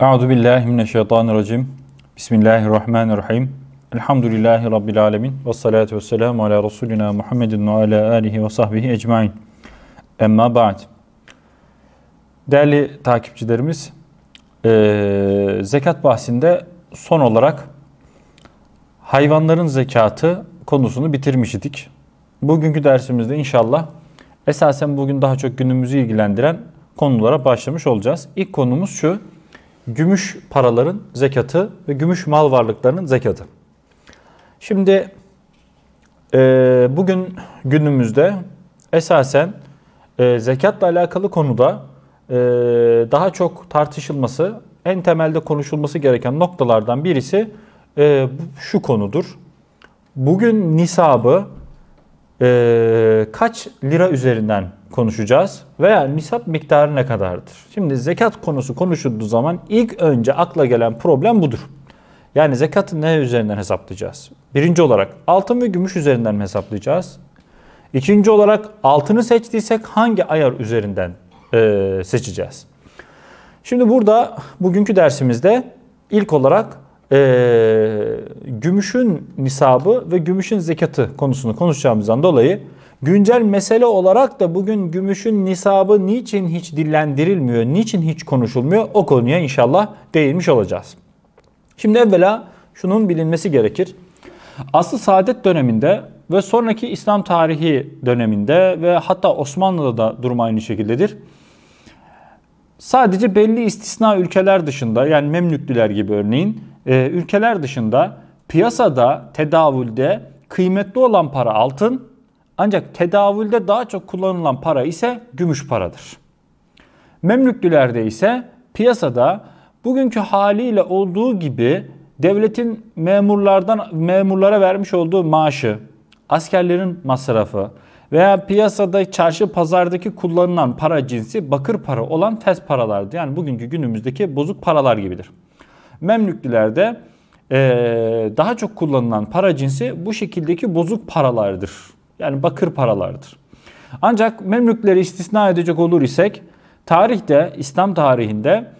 Euzu billahi mineşşeytanirracim. Bismillahirrahmanirrahim. Elhamdülillahi rabbil alamin. Ves salatu vesselamu ala resulina Muhammedin ve ala alihi ve sahbihi ecmaîn. Emma ba'd. Değerli takipçilerimiz, e, zekat bahsinde son olarak hayvanların zekatı konusunu bitirmiştik. Bugünkü dersimizde inşallah esasen bugün daha çok günümüzü ilgilendiren konulara başlamış olacağız. İlk konumuz şu gümüş paraların zekatı ve gümüş mal varlıklarının zekatı. Şimdi e, bugün günümüzde esasen e, zekatla alakalı konuda e, daha çok tartışılması, en temelde konuşulması gereken noktalardan birisi e, şu konudur. Bugün nisabı e, kaç lira üzerinden konuşacağız veya nisap miktarı ne kadardır? Şimdi zekat konusu konuşulduğu zaman ilk önce akla gelen problem budur. Yani zekatı ne üzerinden hesaplayacağız? Birinci olarak altın ve gümüş üzerinden mi hesaplayacağız? İkinci olarak altını seçtiysek hangi ayar üzerinden e, seçeceğiz? Şimdi burada bugünkü dersimizde ilk olarak e, gümüşün nisabı ve gümüşün zekatı konusunu konuşacağımızdan dolayı Güncel mesele olarak da bugün gümüşün nisabı niçin hiç dillendirilmiyor, niçin hiç konuşulmuyor o konuya inşallah değinmiş olacağız. Şimdi evvela şunun bilinmesi gerekir. Aslı Saadet döneminde ve sonraki İslam tarihi döneminde ve hatta Osmanlı'da da durum aynı şekildedir. Sadece belli istisna ülkeler dışında yani Memlüklüler gibi örneğin e, ülkeler dışında piyasada, tedavülde kıymetli olan para altın ancak tedavülde daha çok kullanılan para ise gümüş paradır. Memlüklülerde ise piyasada bugünkü haliyle olduğu gibi devletin memurlardan memurlara vermiş olduğu maaşı, askerlerin masrafı veya piyasada çarşı pazardaki kullanılan para cinsi bakır para olan tez paralardı. Yani bugünkü günümüzdeki bozuk paralar gibidir. Memlüklülerde ee, daha çok kullanılan para cinsi bu şekildeki bozuk paralardır. Yani bakır paralardır. Ancak Memlükleri istisna edecek olur isek tarihte İslam tarihinde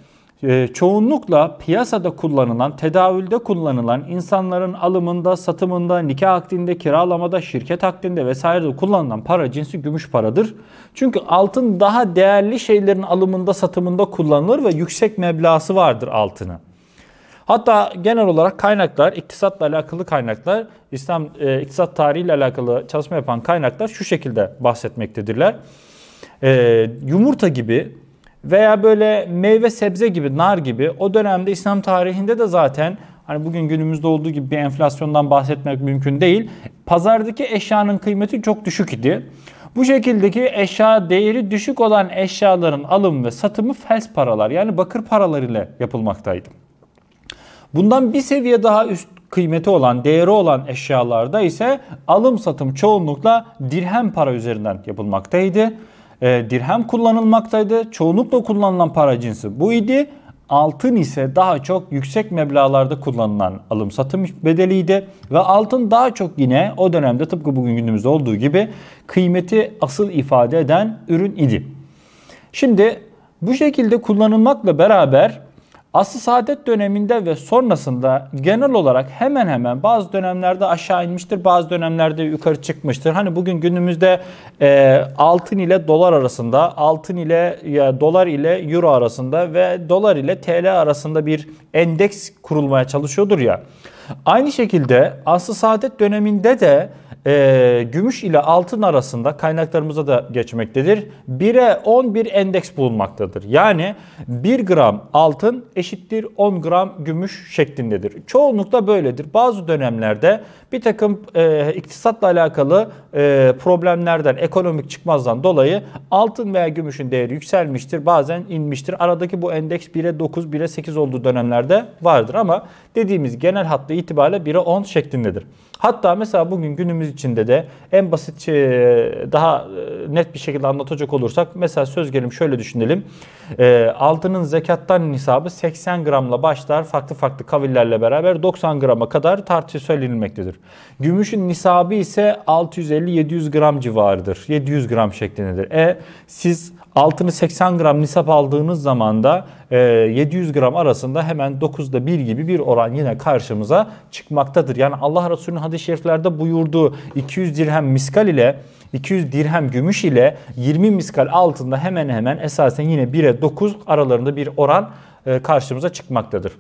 e, çoğunlukla piyasada kullanılan, tedavülde kullanılan, insanların alımında, satımında, nikah akdinde, kiralamada, şirket akdinde vesairede kullanılan para cinsi gümüş paradır. Çünkü altın daha değerli şeylerin alımında, satımında kullanılır ve yüksek meblası vardır altını. Hatta genel olarak kaynaklar, iktisatla alakalı kaynaklar, İslam e, iktisat tarihiyle alakalı çalışma yapan kaynaklar şu şekilde bahsetmektedirler. E, yumurta gibi veya böyle meyve sebze gibi, nar gibi o dönemde İslam tarihinde de zaten hani bugün günümüzde olduğu gibi bir enflasyondan bahsetmek mümkün değil. Pazardaki eşyanın kıymeti çok düşük idi. Bu şekildeki eşya değeri düşük olan eşyaların alım ve satımı fels paralar yani bakır paralar ile yapılmaktaydı. Bundan bir seviye daha üst kıymeti olan, değeri olan eşyalarda ise alım satım çoğunlukla dirhem para üzerinden yapılmaktaydı. E, dirhem kullanılmaktaydı. Çoğunlukla kullanılan para cinsi bu idi. Altın ise daha çok yüksek meblalarda kullanılan alım satım bedeliydi ve altın daha çok yine o dönemde tıpkı bugün günümüzde olduğu gibi kıymeti asıl ifade eden ürün idi. Şimdi bu şekilde kullanılmakla beraber Aslı Saadet döneminde ve sonrasında genel olarak hemen hemen bazı dönemlerde aşağı inmiştir, bazı dönemlerde yukarı çıkmıştır. Hani bugün günümüzde e, altın ile dolar arasında, altın ile ya, dolar ile euro arasında ve dolar ile TL arasında bir endeks kurulmaya çalışıyordur ya. Aynı şekilde Aslı Saadet döneminde de e, gümüş ile altın arasında kaynaklarımıza da geçmektedir. 1'e 11 endeks bulunmaktadır. Yani 1 gram altın eşittir 10 gram gümüş şeklindedir. Çoğunlukla böyledir. Bazı dönemlerde bir takım e, iktisatla alakalı e, problemlerden, ekonomik çıkmazdan dolayı altın veya gümüşün değeri yükselmiştir. Bazen inmiştir. Aradaki bu endeks 1'e 9, 1'e 8 olduğu dönemlerde vardır ama dediğimiz genel hattı itibariyle 1'e 10 şeklindedir. Hatta mesela bugün günümüz içinde de en basit şey, e, daha e, net bir şekilde anlatacak olursak mesela söz gelim şöyle düşünelim. E, altının zekattan nisabı 80 gramla başlar farklı farklı kavillerle beraber 90 grama kadar tartı söylenilmektedir. Gümüşün nisabı ise 650-700 gram civarıdır. 700 gram şeklindedir. E siz altını 80 gram nisap aldığınız zaman da 700 gram arasında hemen 9'da 1 gibi bir oran olan yine karşımıza çıkmaktadır. Yani Allah Resulü'nün hadis-i şeriflerde buyurduğu 200 dirhem miskal ile 200 dirhem gümüş ile 20 miskal altında hemen hemen esasen yine 1'e 9 aralarında bir oran e, karşımıza çıkmaktadır.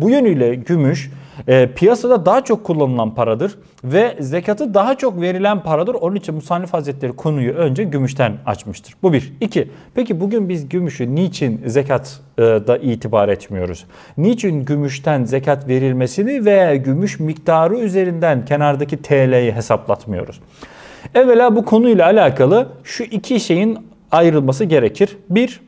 Bu yönüyle gümüş e, piyasada daha çok kullanılan paradır ve zekatı daha çok verilen paradır. Onun için Musannif Hazretleri konuyu önce gümüşten açmıştır. Bu bir. İki, peki bugün biz gümüşü niçin zekat e, da itibar etmiyoruz? Niçin gümüşten zekat verilmesini veya gümüş miktarı üzerinden kenardaki TL'yi hesaplatmıyoruz? Evvela bu konuyla alakalı şu iki şeyin ayrılması gerekir. Bir,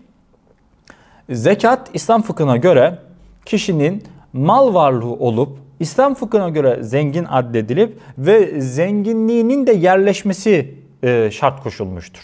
zekat İslam fıkhına göre kişinin mal varlığı olup İslam fıkhına göre zengin addedilip ve zenginliğinin de yerleşmesi e, şart koşulmuştur.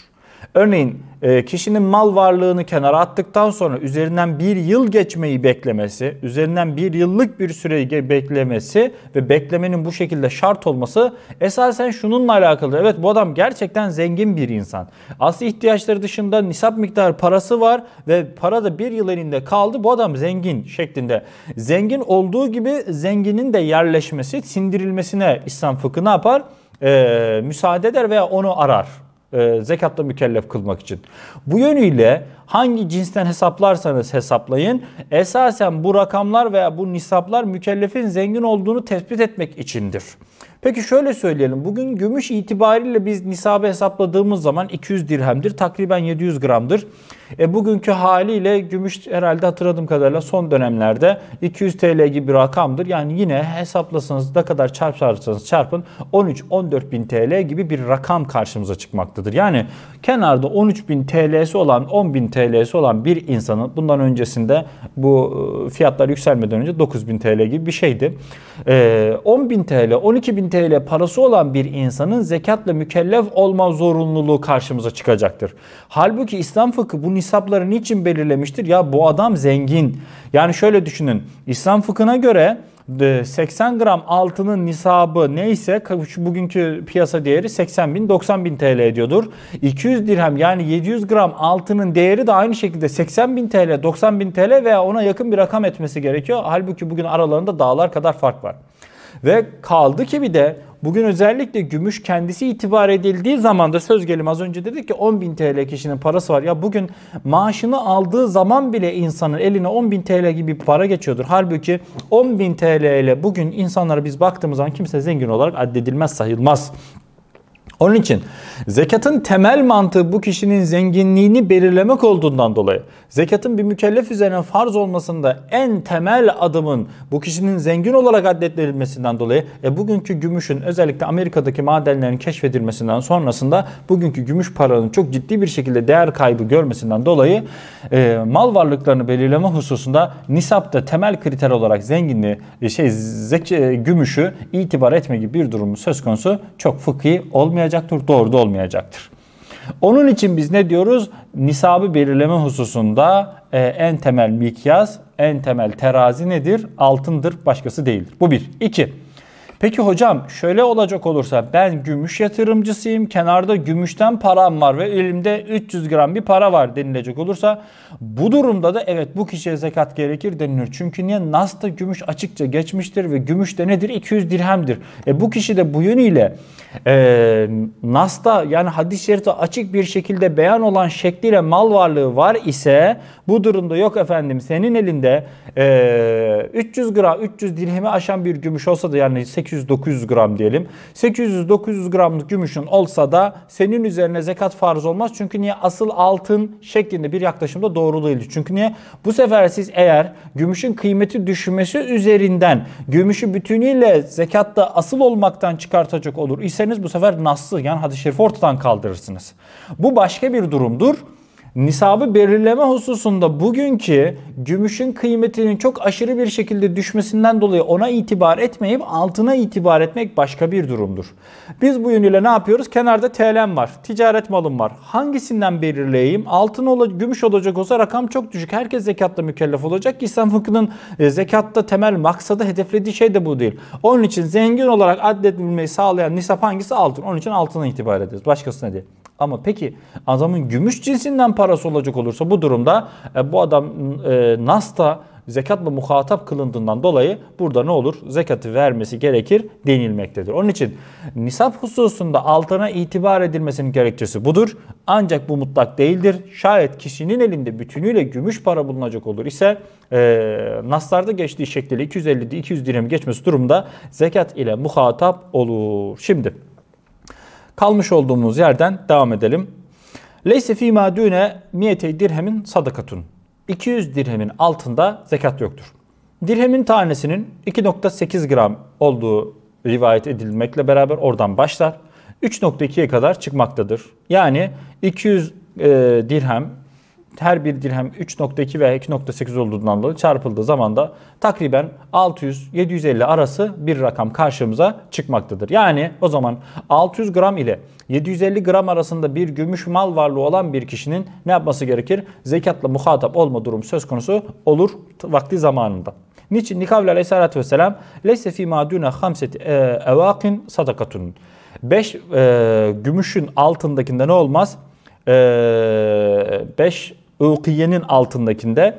Örneğin e, kişinin mal varlığını kenara attıktan sonra üzerinden bir yıl geçmeyi beklemesi, üzerinden bir yıllık bir süreyi beklemesi ve beklemenin bu şekilde şart olması esasen şununla alakalı. Evet bu adam gerçekten zengin bir insan. Asli ihtiyaçları dışında nisap miktar parası var ve para da bir yıl elinde kaldı. Bu adam zengin şeklinde. Zengin olduğu gibi zenginin de yerleşmesi, sindirilmesine İslam fıkı ne yapar? Ee, müsaade eder veya onu arar. E, zekatla mükellef kılmak için. Bu yönüyle hangi cinsten hesaplarsanız hesaplayın esasen bu rakamlar veya bu nisaplar mükellefin zengin olduğunu tespit etmek içindir. Peki şöyle söyleyelim. Bugün gümüş itibariyle biz nisabı hesapladığımız zaman 200 dirhemdir. Takriben 700 gramdır. E, bugünkü haliyle gümüş herhalde hatırladığım kadarıyla son dönemlerde 200 TL gibi bir rakamdır. Yani yine hesaplasanız ne kadar çarparsanız çarpın 13-14 bin TL gibi bir rakam karşımıza çıkmaktadır. Yani kenarda 13 bin TL'si olan 10 bin TL'si olan bir insanın bundan öncesinde bu e, fiyatlar yükselmeden önce 9 bin TL gibi bir şeydi. E, 10 bin TL, 12 bin TL parası olan bir insanın zekatla mükellef olma zorunluluğu karşımıza çıkacaktır. Halbuki İslam fıkı bu nisapları niçin belirlemiştir? Ya bu adam zengin. Yani şöyle düşünün. İslam fıkhına göre 80 e, gram altının nisabı neyse bugünkü piyasa değeri 80 bin 90 bin TL ediyordur. 200 dirhem yani 700 gram altının değeri de aynı şekilde 80 bin TL 90 bin TL veya ona yakın bir rakam etmesi gerekiyor. Halbuki bugün aralarında dağlar kadar fark var. Ve kaldı ki bir de bugün özellikle gümüş kendisi itibar edildiği zaman da söz gelim az önce dedik ki 10 bin TL kişinin parası var. Ya bugün maaşını aldığı zaman bile insanın eline 10 bin TL gibi bir para geçiyordur. Halbuki 10 bin TL ile bugün insanlara biz baktığımız zaman kimse zengin olarak addedilmez sayılmaz. Onun için zekatın temel mantığı bu kişinin zenginliğini belirlemek olduğundan dolayı zekatın bir mükellef üzerine farz olmasında en temel adımın bu kişinin zengin olarak adetlenilmesinden dolayı e, bugünkü gümüşün özellikle Amerika'daki madenlerin keşfedilmesinden sonrasında bugünkü gümüş paranın çok ciddi bir şekilde değer kaybı görmesinden dolayı e, mal varlıklarını belirleme hususunda nisapta temel kriter olarak zenginliği e, şey zek, e, gümüşü itibar etme gibi bir durumu söz konusu çok fıkhi olmayan olmayacaktır, doğru da olmayacaktır. Onun için biz ne diyoruz? Nisabı belirleme hususunda e, en temel mikyas, en temel terazi nedir? Altındır, başkası değildir. Bu bir. İki, Peki hocam şöyle olacak olursa ben gümüş yatırımcısıyım. Kenarda gümüşten param var ve elimde 300 gram bir para var denilecek olursa bu durumda da evet bu kişiye zekat gerekir denilir. Çünkü niye Nas'ta gümüş açıkça geçmiştir ve gümüş de nedir? 200 dirhemdir. E bu kişi de bu yönüyle e, Nas'ta yani hadis-i şerifte açık bir şekilde beyan olan şekliyle mal varlığı var ise bu durumda yok efendim senin elinde e, 300 gram 300 dirhemi aşan bir gümüş olsa da yani 800-900 gram diyelim. 800-900 gramlık gümüşün olsa da senin üzerine zekat farz olmaz. Çünkü niye? Asıl altın şeklinde bir yaklaşımda doğru değil. Çünkü niye? Bu sefer siz eğer gümüşün kıymeti düşmesi üzerinden gümüşü bütünüyle zekatta asıl olmaktan çıkartacak olur iseniz bu sefer nasıl yani hadis-i şerifi ortadan kaldırırsınız. Bu başka bir durumdur nisabı belirleme hususunda bugünkü gümüşün kıymetinin çok aşırı bir şekilde düşmesinden dolayı ona itibar etmeyip altına itibar etmek başka bir durumdur. Biz bu yönüyle ne yapıyoruz? Kenarda TL'm var, ticaret malım var. Hangisinden belirleyeyim? Altın ola, gümüş olacak olsa rakam çok düşük. Herkes zekatla mükellef olacak. İslam fıkhının e, zekatta temel maksadı, hedeflediği şey de bu değil. Onun için zengin olarak addedilmeyi sağlayan nisap hangisi? Altın. Onun için altına itibar ederiz. Başkasına değil. Ama peki adamın gümüş cinsinden parası olacak olursa bu durumda e, bu adam e, Nas'ta zekatla muhatap kılındığından dolayı burada ne olur? Zekatı vermesi gerekir denilmektedir. Onun için nisap hususunda altına itibar edilmesinin gerekçesi budur. Ancak bu mutlak değildir. Şayet kişinin elinde bütünüyle gümüş para bulunacak olur ise e, naslarda geçtiği şekliyle 250-200 dirhem geçmesi durumda zekat ile muhatap olur. Şimdi Kalmış olduğumuz yerden devam edelim. Leyse fîmâ düne miyete dirhemin sadakatun. 200 dirhemin altında zekat yoktur. Dirhemin tanesinin 2.8 gram olduğu rivayet edilmekle beraber oradan başlar. 3.2'ye kadar çıkmaktadır. Yani 200 e, dirhem her bir dirhem 3.2 veya 2.8 olduğundan dolayı çarpıldığı zaman da takriben 600-750 arası bir rakam karşımıza çıkmaktadır. Yani o zaman 600 gram ile 750 gram arasında bir gümüş mal varlığı olan bir kişinin ne yapması gerekir? Zekatla muhatap olma durum söz konusu olur vakti zamanında. Niçin? Nikavli aleyhissalatü vesselam leyse fîmâ dûne hamseti e, evâkin sadakatun. 5 e, gümüşün altındakinde ne olmaz? 5 ee, Ukiye'nin altındakinde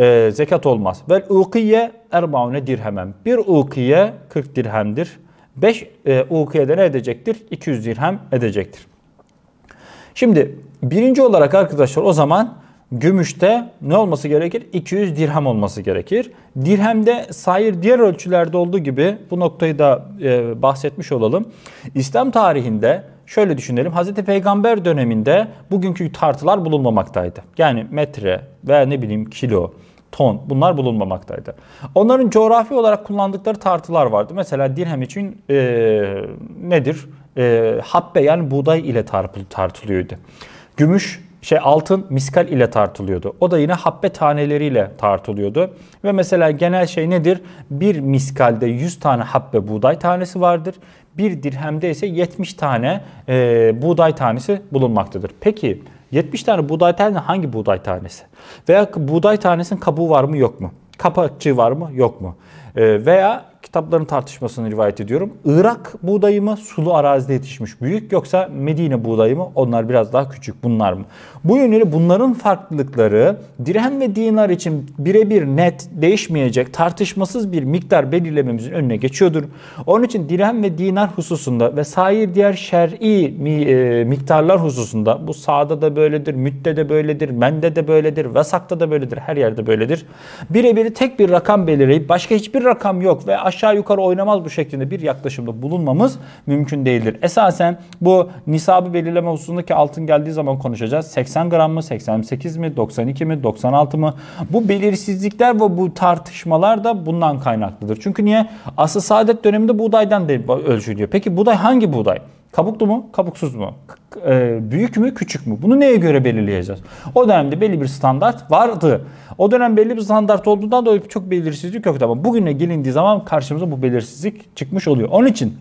e, zekat olmaz. Vel ukiye erbaune dirhemem. Bir ukiye 40 dirhemdir. 5 e, ukiyede ne edecektir? 200 dirhem edecektir. Şimdi birinci olarak arkadaşlar o zaman gümüşte ne olması gerekir? 200 dirhem olması gerekir. Dirhemde sair diğer ölçülerde olduğu gibi bu noktayı da e, bahsetmiş olalım. İslam tarihinde şöyle düşünelim. Hazreti Peygamber döneminde bugünkü tartılar bulunmamaktaydı. Yani metre veya ne bileyim kilo, ton bunlar bulunmamaktaydı. Onların coğrafi olarak kullandıkları tartılar vardı. Mesela dirhem için e, nedir? E, habbe yani buğday ile tartılıyordu. Gümüş şey altın miskal ile tartılıyordu. O da yine habbe taneleriyle tartılıyordu. Ve mesela genel şey nedir? Bir miskalde 100 tane habbe buğday tanesi vardır bir dirhemde ise 70 tane e, buğday tanesi bulunmaktadır. Peki 70 tane buğday tanesi hangi buğday tanesi? Veya buğday tanesinin kabuğu var mı yok mu? Kapakçığı var mı yok mu? E, veya kitapların tartışmasını rivayet ediyorum. Irak buğdayı mı sulu arazide yetişmiş büyük yoksa Medine buğdayı mı onlar biraz daha küçük bunlar mı? Bu yönüyle bunların farklılıkları dirhem ve dinar için birebir net değişmeyecek tartışmasız bir miktar belirlememizin önüne geçiyordur. Onun için dirhem ve dinar hususunda ve sair diğer şer'i e, miktarlar hususunda bu sağda da böyledir, mütte de böyledir, mende de böyledir, vesakta da böyledir, her yerde böyledir. Birebir tek bir rakam belirleyip başka hiçbir rakam yok ve aşağı aşağı yukarı oynamaz bu şeklinde bir yaklaşımda bulunmamız mümkün değildir. Esasen bu nisabı belirleme hususundaki altın geldiği zaman konuşacağız. 80 gram mı, 88 mi, 92 mi, 96 mı? Bu belirsizlikler ve bu tartışmalar da bundan kaynaklıdır. Çünkü niye? Asıl saadet döneminde buğdaydan ölçülüyor. Peki buğday hangi buğday? Kabuklu mu? Kabuksuz mu? E, büyük mü? Küçük mü? Bunu neye göre belirleyeceğiz? O dönemde belli bir standart vardı. O dönem belli bir standart olduğundan dolayı çok belirsizlik yoktu ama bugüne gelindiği zaman karşımıza bu belirsizlik çıkmış oluyor. Onun için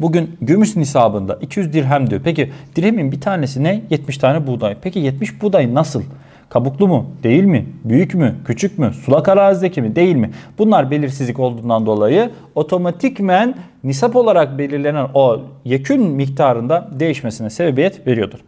Bugün gümüş nisabında 200 dirhem diyor. Peki dirhemin bir tanesi ne? 70 tane buğday. Peki 70 buğday nasıl? Kabuklu mu? Değil mi? Büyük mü? Küçük mü? Sulak arazideki mi? Değil mi? Bunlar belirsizlik olduğundan dolayı otomatikmen nisap olarak belirlenen o yekün miktarında değişmesine sebebiyet veriyordur.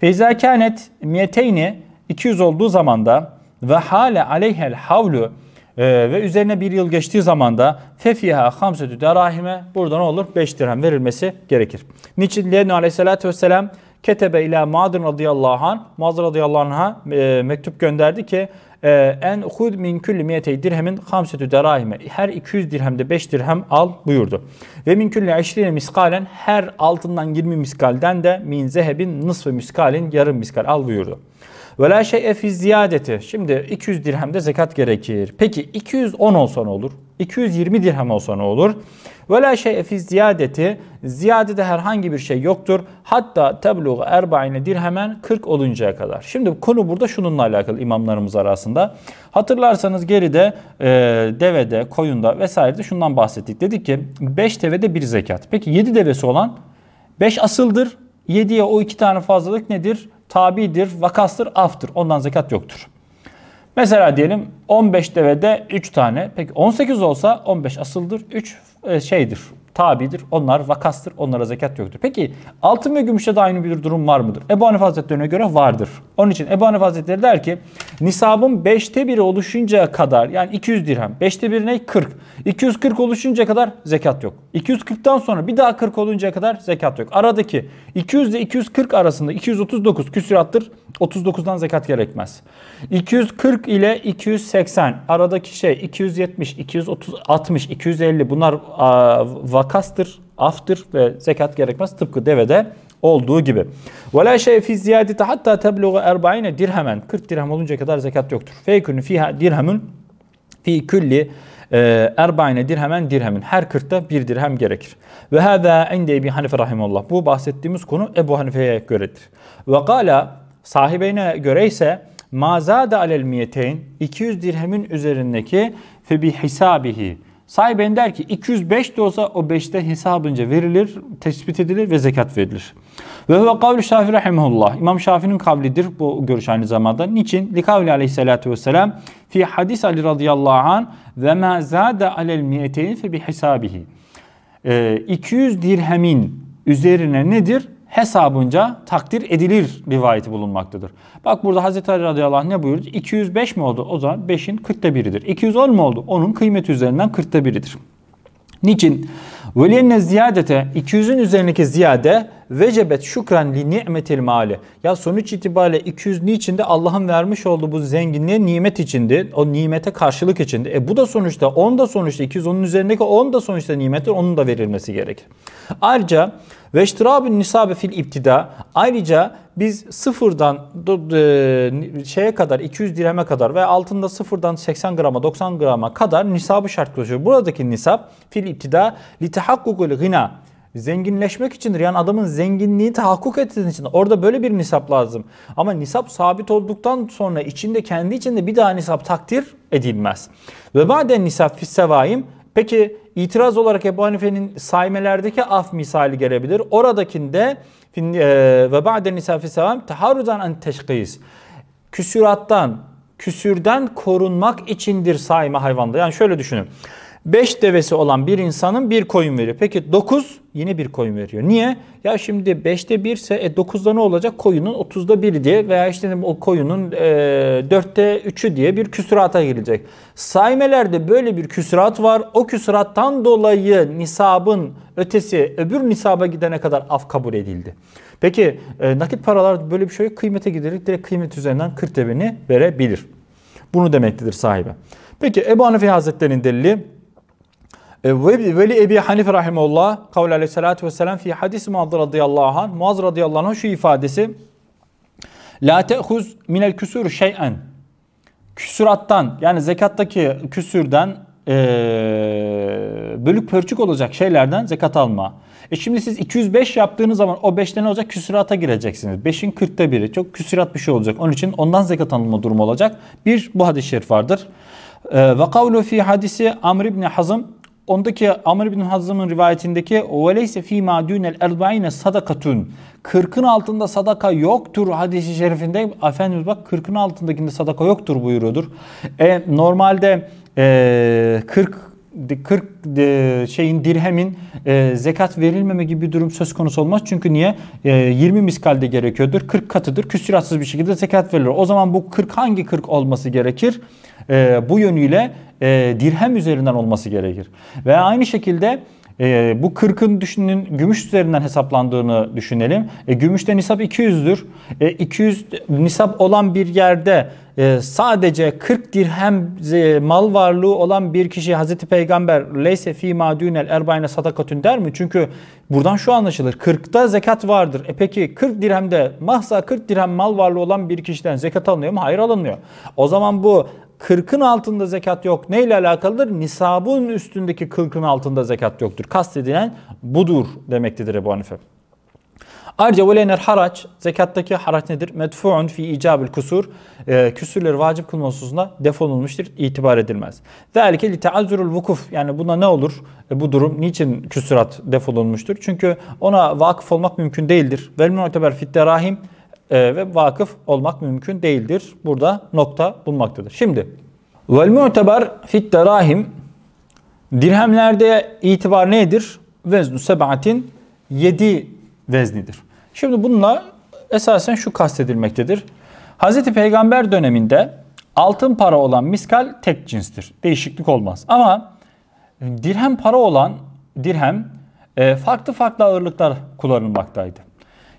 Feyza kânet miyeteyni 200 olduğu zamanda ve hale aleyhel havlu ee, ve üzerine bir yıl geçtiği zamanda da fefiha hamsetü derahime burada ne olur? 5 dirhem verilmesi gerekir. Niçin? Lenu aleyhissalatü vesselam Ketebe ile Muad'ın radıyallahu anh, Muaz radıyallahu anh'a e, mektup gönderdi ki e, en hud min külli miyetey dirhemin hamsetü derahime. Her 200 dirhemde 5 dirhem al buyurdu. Ve min külli eşrine miskalen her altından 20 miskalden de min zehebin nısfı miskalin yarım miskal al buyurdu. Ve la şey'e fi ziyadeti. Şimdi 200 dirhemde zekat gerekir. Peki 210 olsa ne olur? 220 dirhem olsa ne olur? Ve la şey fi ziyadeti ziyadede herhangi bir şey yoktur. Hatta tebluğu erbaine dirhemen 40 oluncaya kadar. Şimdi konu burada şununla alakalı imamlarımız arasında. Hatırlarsanız geride e, devede, koyunda vesairede şundan bahsettik. Dedik ki 5 devede 1 zekat. Peki 7 devesi olan 5 asıldır. 7'ye o 2 tane fazlalık nedir? Tabidir, vakastır, aftır. Ondan zekat yoktur. Mesela diyelim 15 devede 3 tane. Peki 18 olsa 15 asıldır, 3 e, şeydir, tabidir. Onlar vakastır. Onlara zekat yoktur. Peki altın ve gümüşte de aynı bir durum var mıdır? Ebu Hanife Hazretleri'ne göre vardır. Onun için Ebu Hanife Hazretleri der ki nisabın 5'te 1'i oluşuncaya kadar yani 200 dirhem. 5'te 1 ne? 40. 240 oluşuncaya kadar zekat yok. 240'tan sonra bir daha 40 oluncaya kadar zekat yok. Aradaki 200 ile 240 arasında 239 küsürattır 39'dan zekat gerekmez. 240 ile 280 aradaki şey 270, 230, 60, 250 bunlar vakastır, aftır ve zekat gerekmez tıpkı devede olduğu gibi. وَلَا şey فِي زِيَادِةَ حَتَّى تَبْلُغَ 40 dirhemen 40 dirhem olunca kadar zekat yoktur. فَيْكُنْ fiha dirhemün fi külli erbaine dirhemen dirhemin. Her kırkta bir dirhem gerekir. Ve hâzâ inde Ebi Hanife rahimullah. Bu bahsettiğimiz konu Ebu Hanife'ye göredir. Ve gâlâ Sahibine göre ise mazada alel miyeteyn 200 dirhemin üzerindeki febi hisabihi. Sahiben der ki 205 de olsa o 5'te hesabınca verilir, tespit edilir ve zekat verilir. Ve huve kavlu Şafi rahimahullah. İmam Şafi'nin kavlidir bu görüş aynı zamanda. Niçin? Likavli aleyhissalatu vesselam fi hadis Ali radıyallahu an ve ma zâde alel miyeteyn fe bi hesabihi. 200 ee, dirhemin üzerine nedir? hesabınca takdir edilir rivayeti bulunmaktadır. Bak burada Hazreti Ali radıyallahu anh ne buyurdu? 205 mi oldu? O zaman 5'in 40'ta biridir. 210 mu oldu? Onun kıymeti üzerinden 40'ta biridir. Niçin? Veliyenne ziyadete 200'ün üzerindeki ziyade vecebet şükran li ni'metil mali. Ya sonuç itibariyle 200 niçin de Allah'ın vermiş olduğu bu zenginliğe nimet içindi. O nimete karşılık içindi. E bu da sonuçta 10 da sonuçta 200 onun üzerindeki 10 da sonuçta nimettir. Onun da verilmesi gerekir. Ayrıca ve iştirabün nisabe fil iptida. Ayrıca biz sıfırdan e, şeye kadar 200 direme kadar ve altında sıfırdan 80 grama 90 grama kadar nisabı şart koşuyor. Buradaki nisab fil iptida li tahakkukul gina Zenginleşmek içindir. Yani adamın zenginliği tahakkuk ettiğin için. Orada böyle bir nisap lazım. Ama nisap sabit olduktan sonra içinde kendi içinde bir daha nisap takdir edilmez. Ve baden nisap fissevaim. Peki itiraz olarak Ebu Hanife'nin saymelerdeki af misali gelebilir. Oradakinde e, ve baden nisap fissevaim taharrudan an teşkis. Küsürattan, küsürden korunmak içindir sayma hayvanda. Yani şöyle düşünün. 5 devesi olan bir insanın bir koyun veriyor. Peki 9 yine bir koyun veriyor. Niye? Ya şimdi 5'te 1 ise e, 9'da ne olacak? Koyunun 30'da 1 diye veya işte o koyunun e, 4'te 3'ü diye bir küsurata girecek. Saymelerde böyle bir küsurat var. O küsurattan dolayı nisabın ötesi öbür nisaba gidene kadar af kabul edildi. Peki e, nakit paralar böyle bir şey Kıymete giderek direkt kıymet üzerinden 40 devini verebilir. Bunu demektedir sahibi. Peki Ebu Hanife Hazretleri'nin delili e, Veli Ebi Hanif Rahimullah kavle aleyhissalatü vesselam fi hadis Muaz radıyallahu anh. Muaz radıyallahu anh şu ifadesi. La te'huz minel küsür şey'en. Küsürattan yani zekattaki küsürden e, bölük pörçük olacak şeylerden zekat alma. E şimdi siz 205 yaptığınız zaman o 5'te ne olacak? Küsürata gireceksiniz. 5'in 40'ta biri. Çok küsürat bir şey olacak. Onun için ondan zekat alınma durumu olacak. Bir bu hadis-i şerif vardır. E, Ve kavlu fi hadisi Amr ibn Hazım ondaki Amr bin Hazım'ın rivayetindeki وَلَيْسَ fi مَا دُونَ erba'ine sadakatun 40'ın altında sadaka yoktur hadisi şerifinde Efendimiz bak 40'ın altındakinde sadaka yoktur buyuruyordur. E, normalde e, 40 40 e, şeyin dirhemin e, zekat verilmeme gibi bir durum söz konusu olmaz. Çünkü niye? E, 20 miskalde gerekiyordur. 40 katıdır. Küsüratsız bir şekilde zekat verilir. O zaman bu 40 hangi 40 olması gerekir? E, bu yönüyle e, dirhem üzerinden olması gerekir. Ve aynı şekilde e, bu 40'ın düşünün gümüş üzerinden hesaplandığını düşünelim. E, gümüşte nisap 200'dür. E, 200 nisap olan bir yerde e, sadece 40 dirhem e, mal varlığı olan bir kişi Hazreti Peygamber leyse fi ma erbayne sadakatün der mi? Çünkü buradan şu anlaşılır. 40'da zekat vardır. E peki 40 dirhemde mahsa 40 dirhem mal varlığı olan bir kişiden zekat alınıyor mu? Hayır alınmıyor. O zaman bu Kırkın altında zekat yok. Neyle alakalıdır? Nisabın üstündeki kırkın altında zekat yoktur. Kastedilen budur demektedir Ebu Hanife. Ayrıca veleyner haraç, zekattaki haraç nedir? Medfu'un fi icabül kusur, e, küsürleri vacip kılma hususunda defolunmuştur, itibar edilmez. Zelike li teazzurul vukuf, yani buna ne olur? E, bu durum niçin küsurat defolunmuştur? Çünkü ona vakıf olmak mümkün değildir. Vel mu'teber fit derahim, ee, ve vakıf olmak mümkün değildir. Burada nokta bulmaktadır. Şimdi vel mu'tebar fit derahim dirhemlerde itibar nedir? Veznu sebatin 7 veznidir. Şimdi bununla esasen şu kastedilmektedir. Hz. Peygamber döneminde altın para olan miskal tek cinstir. Değişiklik olmaz. Ama dirhem para olan dirhem e, farklı farklı ağırlıklar kullanılmaktaydı.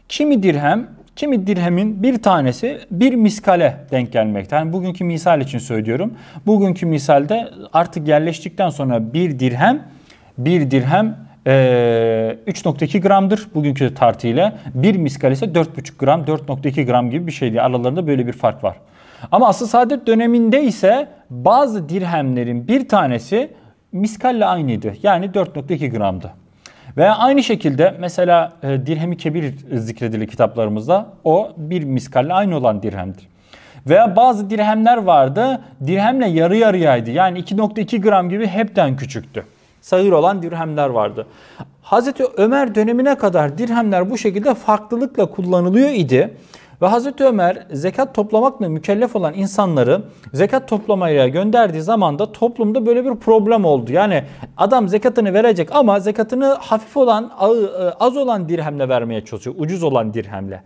Kimi dirhem Kimi dirhemin bir tanesi bir miskale denk gelmekte. Yani bugünkü misal için söylüyorum. Bugünkü misalde artık yerleştikten sonra bir dirhem bir dirhem e, 3.2 gramdır bugünkü tartıyla. Bir miskale ise 4.5 gram, 4.2 gram gibi bir şeydi. Aralarında böyle bir fark var. Ama asıl saadet döneminde ise bazı dirhemlerin bir tanesi miskalle aynıydı. Yani 4.2 gramdı. Veya aynı şekilde mesela e, dirhemi kebir zikredilir kitaplarımızda. O bir miskalle aynı olan dirhemdir. Veya bazı dirhemler vardı. Dirhemle yarı yarıyaydı. Yani 2.2 gram gibi hepten küçüktü. Sağır olan dirhemler vardı. Hazreti Ömer dönemine kadar dirhemler bu şekilde farklılıkla kullanılıyor idi. Ve Hazreti Ömer zekat toplamakla mükellef olan insanları zekat toplamaya gönderdiği zaman da toplumda böyle bir problem oldu. Yani adam zekatını verecek ama zekatını hafif olan, e, az olan dirhemle vermeye çalışıyor. Ucuz olan dirhemle.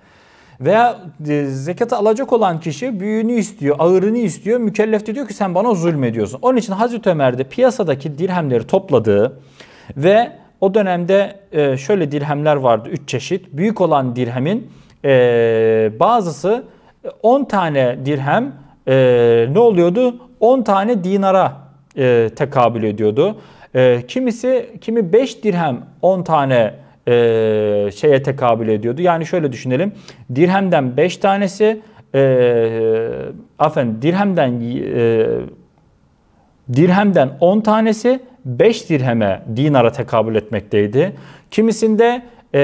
Veya e, zekatı alacak olan kişi büyüğünü istiyor, ağırını istiyor. Mükellef de diyor ki sen bana zulmediyorsun. Onun için Hazreti de piyasadaki dirhemleri topladığı ve o dönemde e, şöyle dirhemler vardı 3 çeşit. Büyük olan dirhemin ee, e, bazısı 10 tane dirhem e, ne oluyordu? 10 tane dinara e, tekabül ediyordu. E, kimisi kimi 5 dirhem 10 tane e, şeye tekabül ediyordu. Yani şöyle düşünelim. Dirhemden 5 tanesi e, afen dirhemden e, dirhemden 10 tanesi 5 dirheme dinara tekabül etmekteydi. Kimisinde e,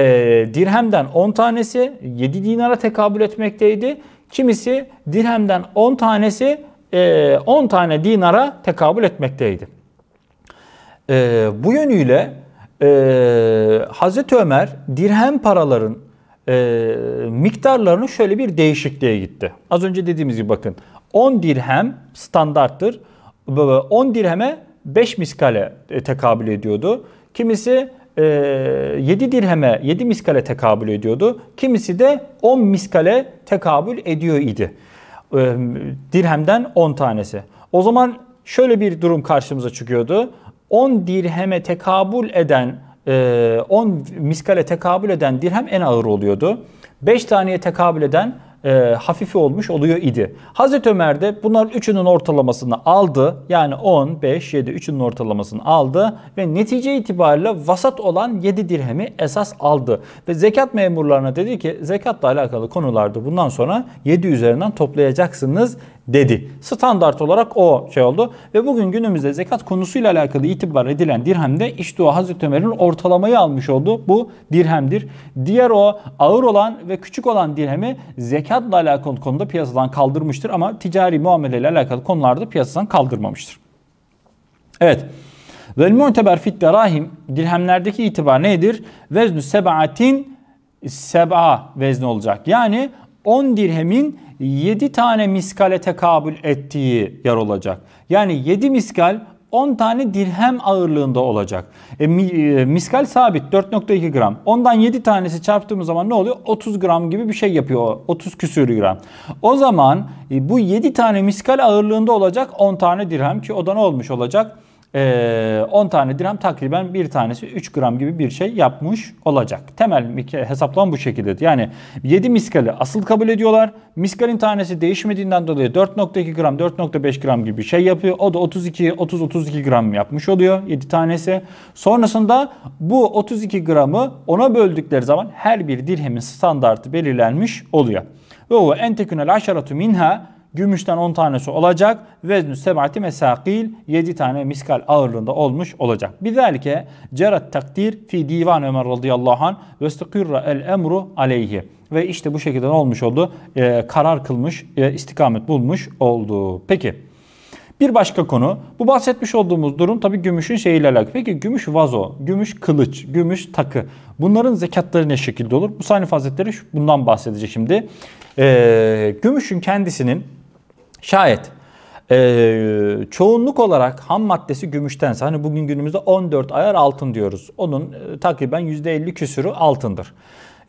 dirhemden 10 tanesi 7 dinara tekabül etmekteydi. Kimisi dirhemden 10 tanesi e, 10 tane dinara tekabül etmekteydi. E, bu yönüyle e, Hazreti Ömer dirhem paraların e, miktarlarını şöyle bir değişikliğe gitti. Az önce dediğimiz gibi bakın 10 dirhem standarttır. 10 dirheme 5 miskale e, tekabül ediyordu. Kimisi 7 e, dirheme 7 miskale tekabül ediyordu. Kimisi de 10 miskale tekabül ediyor idi. E, dirhemden 10 tanesi. O zaman şöyle bir durum karşımıza çıkıyordu. 10 dirheme tekabül eden 10 e, miskale tekabül eden dirhem en ağır oluyordu. 5 taneye tekabül eden e, hafifi olmuş oluyor idi. Hazreti Ömer de bunlar üçünün ortalamasını aldı. Yani 10, 5, 7 üçünün ortalamasını aldı ve netice itibariyle vasat olan 7 dirhemi esas aldı. Ve zekat memurlarına dedi ki zekatla alakalı konularda bundan sonra 7 üzerinden toplayacaksınız dedi. Standart olarak o şey oldu. Ve bugün günümüzde zekat konusuyla alakalı itibar edilen dirhemde işte o Hazreti Ömer'in ortalamayı almış oldu. Bu dirhemdir. Diğer o ağır olan ve küçük olan dirhemi zekatla alakalı konuda piyasadan kaldırmıştır. Ama ticari muamele ile alakalı konularda piyasadan kaldırmamıştır. Evet. Vel mu'teber fit derahim dirhemlerdeki itibar nedir? Veznü sebaatin seba vezni olacak. Yani 10 dirhemin 7 tane miskale tekabül ettiği yer olacak. Yani 7 miskal 10 tane dirhem ağırlığında olacak. E, e miskal sabit 4.2 gram. Ondan 7 tanesi çarptığımız zaman ne oluyor? 30 gram gibi bir şey yapıyor. 30 küsür gram. O zaman e, bu 7 tane miskal ağırlığında olacak 10 tane dirhem ki o da ne olmuş olacak? e, ee, 10 tane dirhem takriben bir tanesi 3 gram gibi bir şey yapmış olacak. Temel hesaplam bu şekilde. Yani 7 miskali asıl kabul ediyorlar. Miskalin tanesi değişmediğinden dolayı 4.2 gram 4.5 gram gibi bir şey yapıyor. O da 32 30-32 gram yapmış oluyor 7 tanesi. Sonrasında bu 32 gramı ona böldükleri zaman her bir dirhemin standartı belirlenmiş oluyor. Ve o entekünel aşaratu minha Gümüşten 10 tanesi olacak. Veznü sebati mesakil 7 tane miskal ağırlığında olmuş olacak. Bizalike cerat takdir fi divan Ömer radıyallahu an ve istikirra el emru aleyhi. Ve işte bu şekilde olmuş oldu? Ee, karar kılmış, e, istikamet bulmuş oldu. Peki. Bir başka konu. Bu bahsetmiş olduğumuz durum tabii gümüşün şeyiyle alakalı. Peki gümüş vazo, gümüş kılıç, gümüş takı. Bunların zekatları ne şekilde olur? Bu Sanif Hazretleri bundan bahsedecek şimdi. Ee, gümüşün kendisinin Şayet ee, çoğunluk olarak ham maddesi gümüştense hani bugün günümüzde 14 ayar altın diyoruz. Onun e, takriben %50 küsürü altındır.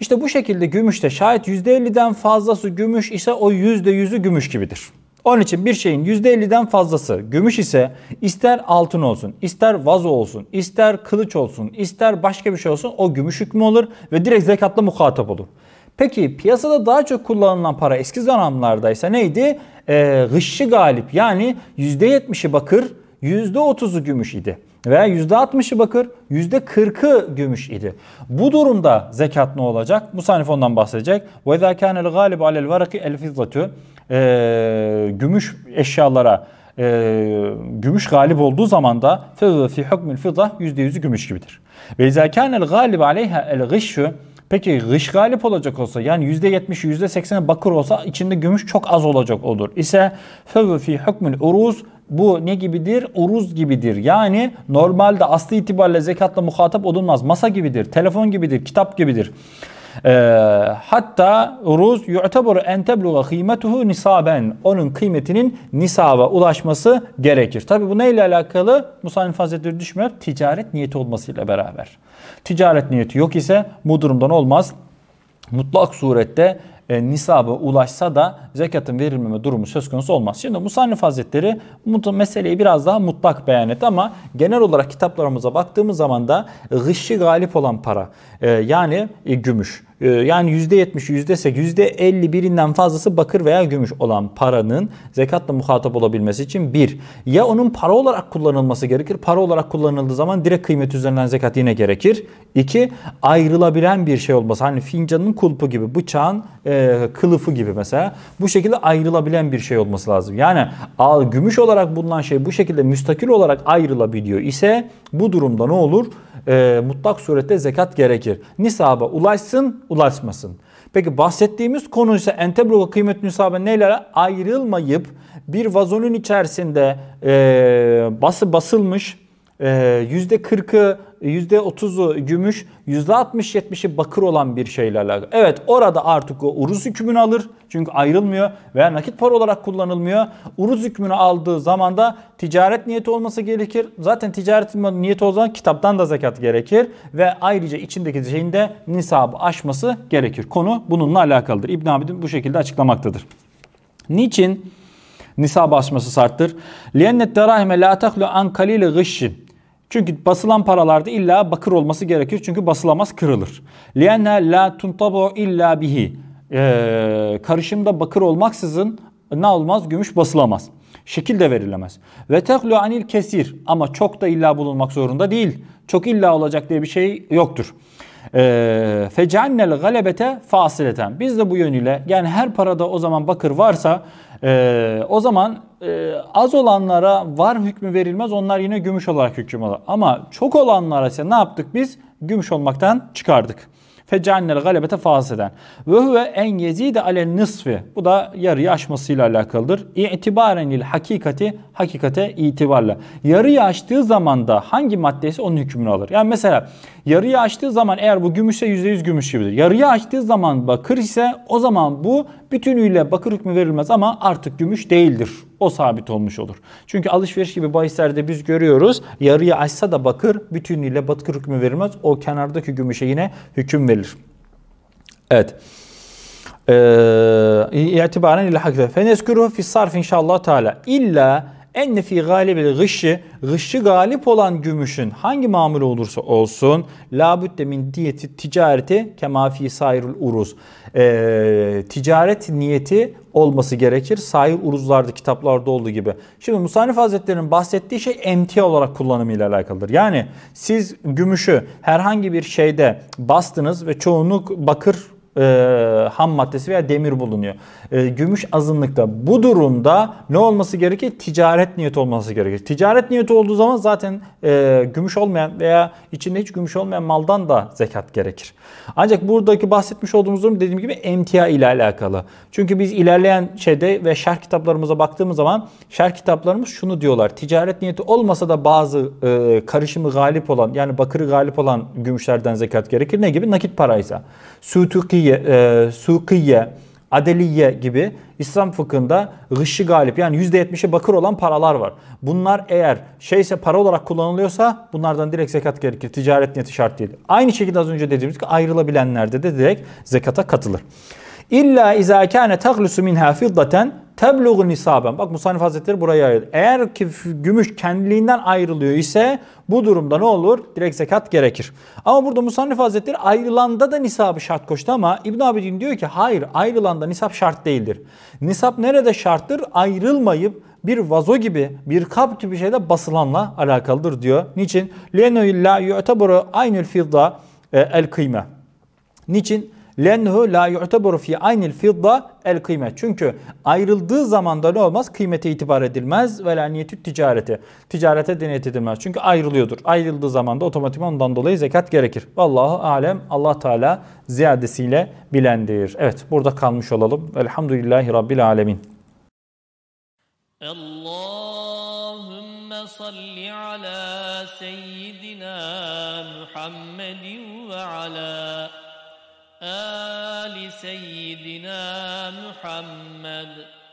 İşte bu şekilde gümüşte şayet %50'den fazlası gümüş ise o %100'ü gümüş gibidir. Onun için bir şeyin %50'den fazlası gümüş ise ister altın olsun, ister vazo olsun, ister kılıç olsun, ister başka bir şey olsun o gümüş hükmü olur ve direkt zekatla muhatap olur. Peki piyasada daha çok kullanılan para eski dönemlerdeyse neydi? Ee, gışı galip yani %70'i bakır, %30'u gümüş idi veya %60'ı bakır, %40'ı gümüş idi. Bu durumda zekat ne olacak? Bu Musanif ondan bahsedecek. وَذَا كَانَ الْغَالِبُ عَلَى الْوَرَقِ الْفِضَّةُ ee, Gümüş eşyalara e, gümüş galip olduğu zaman da fi hukmil fidah %100'ü gümüş gibidir. Ve izâ kânel galib aleyha el gışşu Peki gış galip olacak olsa yani %70'i %80'i bakır olsa içinde gümüş çok az olacak olur. İse fevve fi hükmül uruz bu ne gibidir? Uruz gibidir. Yani normalde aslı itibariyle zekatla muhatap olunmaz. Masa gibidir, telefon gibidir, kitap gibidir. Ee, hatta uruz yu'tabaru en tebluğa kıymetuhu nisaben. Onun kıymetinin nisaba ulaşması gerekir. Tabi bu neyle alakalı? Musa'nın Hazretleri düşmüyor. Ticaret niyeti olmasıyla beraber. Ticaret niyeti yok ise bu durumdan olmaz. Mutlak surette e, nisaba ulaşsa da zekatın verilmeme durumu söz konusu olmaz. Şimdi Musannif Hazretleri meseleyi biraz daha mutlak beyan etti ama genel olarak kitaplarımıza baktığımız zaman da gışı galip olan para e, yani e, gümüş ee, yani %70, %8, %51'inden fazlası bakır veya gümüş olan paranın zekatla muhatap olabilmesi için bir, ya onun para olarak kullanılması gerekir. Para olarak kullanıldığı zaman direkt kıymet üzerinden zekat yine gerekir. İki, ayrılabilen bir şey olması. Hani fincanın kulpu gibi, bıçağın e, kılıfı gibi mesela. Bu şekilde ayrılabilen bir şey olması lazım. Yani al, gümüş olarak bulunan şey bu şekilde müstakil olarak ayrılabiliyor ise bu durumda ne olur? e, mutlak surette zekat gerekir. Nisaba ulaşsın, ulaşmasın. Peki bahsettiğimiz konu ise entebro kıymet nisabe neyle ayrılmayıp bir vazonun içerisinde e, bası basılmış %40'ı e, %30'u e, gümüş, %60-70'i bakır olan bir şeyle alakalı. Evet orada artık o uruz hükmünü alır. Çünkü ayrılmıyor veya nakit para olarak kullanılmıyor. Uruz hükmünü aldığı zaman da ticaret niyeti olması gerekir. Zaten ticaret niyeti o zaman kitaptan da zekat gerekir. Ve ayrıca içindeki şeyin de nisabı aşması gerekir. Konu bununla alakalıdır. İbn Abidin bu şekilde açıklamaktadır. Niçin nisab aşması sarttır? لِيَنَّ التَّرَاهِمَ لَا تَخْلُ an قَلِيلِ غِشِّنْ çünkü basılan paralarda illa bakır olması gerekir. Çünkü basılamaz kırılır. لِيَنَّا la tuntabu illa bihi. Ee, karışımda bakır olmaksızın ne olmaz? Gümüş basılamaz. Şekil de verilemez. Ve tehlu anil kesir ama çok da illa bulunmak zorunda değil. Çok illa olacak diye bir şey yoktur. Ee, Fecennel galebete fasileten. Biz de bu yönüyle yani her parada o zaman bakır varsa e, o zaman e, az olanlara var hükmü verilmez. Onlar yine gümüş olarak hüküm alır. Ama çok olanlara ise ne yaptık biz? Gümüş olmaktan çıkardık. Fecannel galebete faseden. Ve huve en yezide ale nisfi. Bu da yarıyı aşmasıyla alakalıdır. İ'tibaren il hakikati hakikate itibarla. Yarıyı açtığı zaman da hangi maddesi onun hükmünü alır. Yani mesela yarıyı açtığı zaman eğer bu gümüşse %100 gümüş gibidir. Yarıyı açtığı zaman bakır ise o zaman bu bütünüyle bakır hükmü verilmez ama artık gümüş değildir. O sabit olmuş olur. Çünkü alışveriş gibi bahislerde biz görüyoruz. Yarıyı açsa da bakır bütünüyle bakır hükmü verilmez. O kenardaki gümüşe yine hüküm verilir. Evet ee, itibaren ile hakikaten. Fenezkürühü fi sarf inşallah teala. İlla Enne fi galibil gışı, gışı galip olan gümüşün hangi mamule olursa olsun labütte min diyeti ticareti kemafi fi sayrul uruz. Ee, ticaret niyeti olması gerekir. Sahir uruzlarda, kitaplarda olduğu gibi. Şimdi Musanif Hazretleri'nin bahsettiği şey MT olarak kullanımıyla alakalıdır. Yani siz gümüşü herhangi bir şeyde bastınız ve çoğunluk bakır e, ham maddesi veya demir bulunuyor. E, gümüş azınlıkta. Bu durumda ne olması gerekir? Ticaret niyeti olması gerekir. Ticaret niyeti olduğu zaman zaten e, gümüş olmayan veya içinde hiç gümüş olmayan maldan da zekat gerekir. Ancak buradaki bahsetmiş olduğumuz durum dediğim gibi emtia ile alakalı. Çünkü biz ilerleyen şeyde ve şerh kitaplarımıza baktığımız zaman şerh kitaplarımız şunu diyorlar. Ticaret niyeti olmasa da bazı e, karışımı galip olan yani bakırı galip olan gümüşlerden zekat gerekir. Ne gibi? Nakit paraysa. Sütüki Sukiye, e, Sukiye, Adeliye gibi İslam fıkhında gışı galip yani %70'i bakır olan paralar var. Bunlar eğer şeyse para olarak kullanılıyorsa bunlardan direkt zekat gerekir. Ticaret niyeti şart değil. Aynı şekilde az önce dediğimiz gibi ayrılabilenlerde de direkt zekata katılır. İlla izâ kâne tahlusu minhâ fiddaten tebluğu nisaben. Bak Musanif Hazretleri buraya ayırdı. Eğer ki gümüş kendiliğinden ayrılıyor ise bu durumda ne olur? Direkt zekat gerekir. Ama burada Musanif Hazretleri ayrılanda da nisabı şart koştu ama İbn Abidin diyor ki hayır ayrılanda nisap şart değildir. Nisap nerede şarttır? Ayrılmayıp bir vazo gibi, bir kap gibi şeyde basılanla alakalıdır diyor. Niçin? لَنَوْ لَا يُعْتَبُرُ aynül fidda e, el kıyme. Niçin? Lenhu la yu'tabaru fi aynil fidda el kıymet. Çünkü ayrıldığı zamanda ne olmaz? Kıymete itibar edilmez ve la niyetü ticareti. Ticarete deniyet edilmez. Çünkü ayrılıyordur. Ayrıldığı zamanda otomatikman ondan dolayı zekat gerekir. Vallahu alem Allah Teala ziyadesiyle bilendir. Evet burada kalmış olalım. Elhamdülillahi Rabbil alemin. Allahümme salli ala seyyidina Muhammedin ve ala آل سيدنا محمد